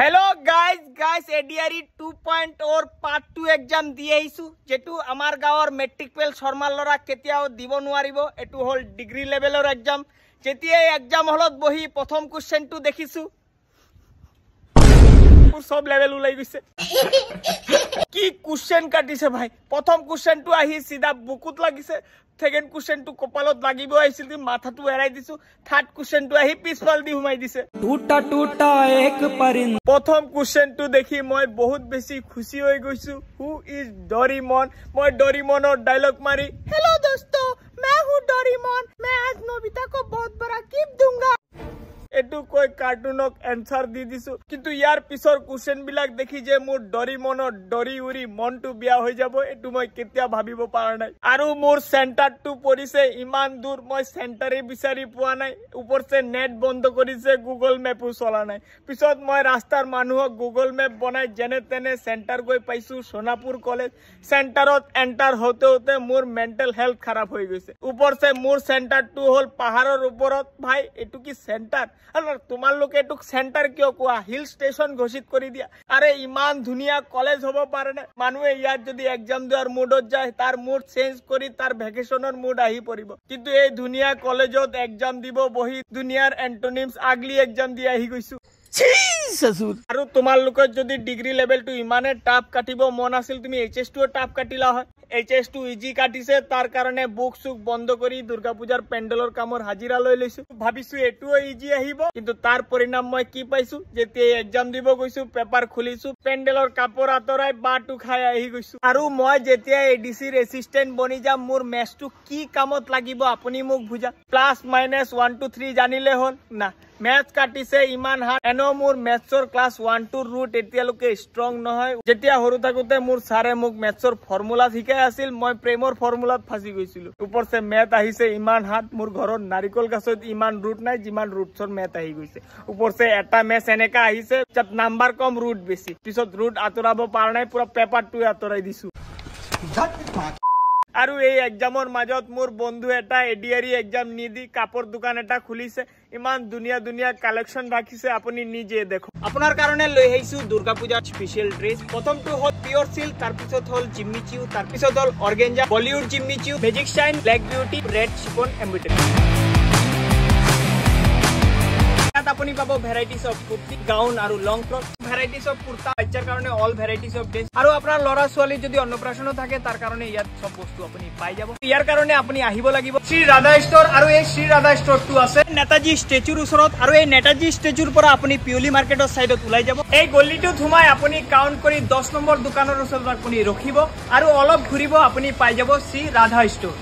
hello' guys guys এডিয়াৰী two point or part two exam দি আহিছোঁ যিটো আমাৰ গাঁৱৰ মেট্ৰিক পেল শৰ্মাৰ ল'ৰাক কেতিয়াও দিব নোৱাৰিব এইটো হ'ল ডিগ্ৰী লেভেলৰ এক্সাম যেতিয়াই এক্সাম হলত বহি প্ৰথম কুৱেশ্যনটো দেখিছোঁ মোৰ চব লেভেল ওলাই গৈছে কি কুৱেশ্যন কাটিছে ভাই প্ৰথম কুৱেশ্যনটো আহি চিধা বুকুত লাগিছে ছেকেণ্ড কুৱেশ্যনটো কপালত লাগিব আহিছিল মাথাটো এৰাই দিছো থাৰ্ড কুৱেশ্যনটো আহি পিছফাল দি সোমাই দিছে প্ৰথম কুৱেশ্যনটো দেখি মই বহুত বেছি খুচি হৈ গৈছো হু ইজ ডৰিমন মই ডৰিমনৰ ডাইলগ মাৰি হেল্ল' দোস্ত কাৰ্টুনক এনচাৰ দি দিছো কিন্তু ইয়াৰ পিছৰ কুৱেশ্যন বিলাক দেখি যে মোৰ ডৰি মনত ডৰি উৰি মনটো বিয়া হৈ যাব এইটো মই কেতিয়া ভাবিব পাৰা নাই আৰু মোৰ চেণ্টাৰটো পৰিছে ইমান দূৰ মই চেণ্টাৰেই বিচাৰি পোৱা নাই ওপৰতে নেট বন্ধ কৰিছে গুগল মেপো চলা নাই পিছত মই ৰাস্তাৰ মানুহক গুগল মেপ বনাই যেনে তেনে চেণ্টাৰ গৈ পাইছো সোণাপুৰ কলেজ চেণ্টাৰত এণ্টাৰ হওঁতে হওঁতে মোৰ মেণ্টেল হেল্থ খাৰাপ হৈ গৈছে ওপৰতে মোৰ চেণ্টাৰটো হ'ল পাহাৰৰ ওপৰত ভাই এইটো কি চেণ্টাৰ তোমাৰ তোমালোকে এইটোক চেণ্টাৰ কিয় কোৱা হিল ষ্টেচন ঘোষিত কৰি দিয়া আৰে ইমান ধুনীয়া কলেজ হ'ব পাৰেনে মানুহে ইয়াত যদি এক্সাম দিয়াৰ মুডত যায় তাৰ মুড চেঞ্জ কৰি তাৰ ভেকেশ্যনৰ মুড আহি পৰিব কিন্তু এই ধুনীয়া কলেজত এক্সাম দিব বহি ধুনীয়াৰ এণ্টনিমছ আগলি এক্সাম দি আহি গৈছো আৰু তোমালোকৰ যদি ডিগ্ৰী লেভেলটো ইমানে টাফ কাটিব মন আছিল তুমি এইচ এছ টুও টাফ কাটিলা হয় এইচএস টু ইজি কাটিছে তার কারণে বুক সুক বন্ধ করে দুর্গা পূজার প্যান্ডেলর কামর হাজিরা লই লৈছো ভাবিছো এটুও ইজি e আহিব কিন্তু তার পরিণাম মই কি পাইছো যে তে এক্সাম দিব গৈছো পেপার খুলিছো প্যান্ডেলর কাপড় আতরাই বাটু খাই আহি গৈছো আর মই যেতিয়া এডিসি রেসিস্ট্যান্ট বনি যাম মোর ম্যাচ টু কি কামত লাগিব আপনি মুখ বুঝা plus minus one two three জানিলে হল না মেথ কাটিছে ইমান হাৰ্ড এনেও মোৰ মেথছৰ ক্লাছ ওৱান টু ৰুট এতিয়ালৈকে ষ্ট্ৰং নহয় যেতিয়া সৰু থাকোতে মোৰ ছাৰে মোক মেথছৰ ফৰ্মুলা শিকাই আছিল মই প্ৰেমৰ ফৰ্মুলাত ফাচি গৈছিলো ওপৰতে মেথ আহিছে ইমান হাৰ্ড মোৰ ঘৰৰ নাৰিকল গাছত ইমান ৰুট নাই যিমান ৰুটছৰ মেথ আহি গৈছে ওপৰতে এটা মেথ এনেকা আহিছে তাত নাম্বাৰ কম ৰুট বেছি পিছত ৰুট আঁতৰাব পাৰা নাই পুৰা পেপাৰটোৱে আঁতৰাই দিছো আৰু এই এক্সামৰ মাজত মোৰ বন্ধু এটা এডিয়াৰী এক্সাম নিদি কাপোৰ দোকান এটা খুলিছে ইমান ধুনীয়া ধুনীয়া কালেকশ্যন ৰাখিছে আপুনি নিজে দেখক আপোনাৰ কাৰণে লৈ আহিছো দুৰ্গা পূজাৰ স্পেচিয়েল ড্ৰেছ প্ৰথমটো হল পিয়ৰ চিল্ক তাৰপিছত হল জিম্মিচিউ তাৰপিছত হল অৰ্গেঞ্জা বলিউড জিম্মিচিউ magic shine black beauty red chikan embroidery আপুনি পাব ভেৰাইটিছ অফ কুৰ্তি গাউন আৰু long frock varieties of kurta বাচ্চার কারণে অল ভেরাইটিস অফ ড্রেস আর আপনার লড়া ছোয়ালি যদি অন্নপ্রাশন থাকে তার কারণে ইয়াত সব বস্তু আপনি পাই যাব ইয়ার কারণে আপনি আহিব লাগিব শ্রী রাধা স্টোর আর এই শ্রী রাধা স্টোর টু আছে নেতাজি স্টেচুর ওসর আর এই নেতাজি স্টেচুর পর আপনি পিউলি মার্কেটের সাইড উলাই যাব এই গলিটি সুমাই আপনি কাউন্ট করে দশ নম্বর দোকানের ওসর আপনি রখিব আর অলপ ঘুরব আপনি পাই যাব শ্রী রাধা স্টোর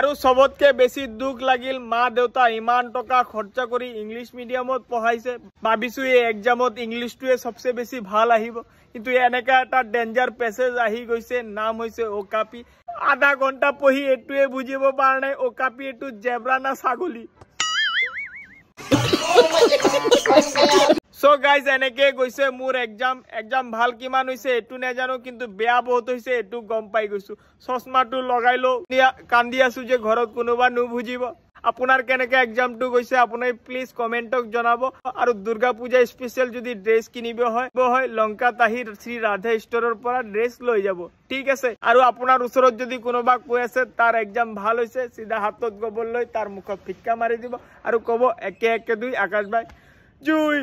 আৰু সবতকে বেছি দুখ লাগিল মা দেউতা ইমান টকা খৰচা কৰি ইংলিছ মিডিয়ামত পঢ়াইছে ভাবিছো এই এক্সামত ইংলিছটোৱে সবচে বেছি ভাল আহিব কিন্তু এনেকা এটা ডেঞ্জাৰ পেছেজ আহি গৈছে নাম হৈছে অকাপি আধা ঘণ্টা পঢ়ি এইটোৱে বুজিব পৰা নাই অকাপি এইটো জেব্ৰা না ছাগলী সো গাইজ এনে গেছে মূর একজাম একজাম ভাল কিমান হয়েছে এটু নেজানো কিন্তু বেয়া বহুত হয়েছে এটু গম পাই গেছো চশমাটো লগাই লো কান্দি আছো যে ঘরত কোনোবা নুবুজিব আপনার কেন এক্সামটু গেছে আপনি প্লিজ কমেন্টক জানাব আর দুর্গা পূজা স্পেশাল যদি ড্রেস কিনব হয় লঙ্কা তাহি শ্রী রাধা স্টোরের পৰা ড্রেস লৈ যাব ঠিক আছে আর আপনার ওসর যদি কোনোবা কয়ে আছে তার এক্সাম ভাল হয়েছে সিধা হাতত গবল লৈ তার মুখত ফিক্কা মারি দিব আর কব একে একে দুই আকাশ ভাই জুই